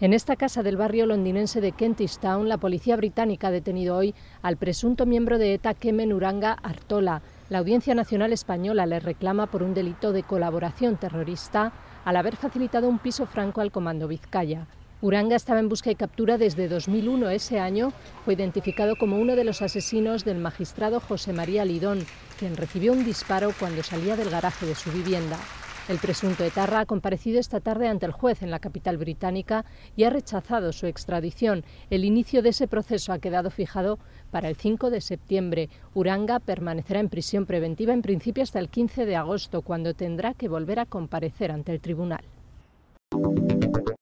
En esta casa del barrio londinense de Kentish Town, la policía británica ha detenido hoy al presunto miembro de ETA Kemen Uranga Artola. La Audiencia Nacional Española le reclama por un delito de colaboración terrorista al haber facilitado un piso franco al Comando Vizcaya. Uranga estaba en busca y captura desde 2001. Ese año fue identificado como uno de los asesinos del magistrado José María Lidón, quien recibió un disparo cuando salía del garaje de su vivienda. El presunto etarra ha comparecido esta tarde ante el juez en la capital británica y ha rechazado su extradición. El inicio de ese proceso ha quedado fijado para el 5 de septiembre. Uranga permanecerá en prisión preventiva en principio hasta el 15 de agosto, cuando tendrá que volver a comparecer ante el tribunal.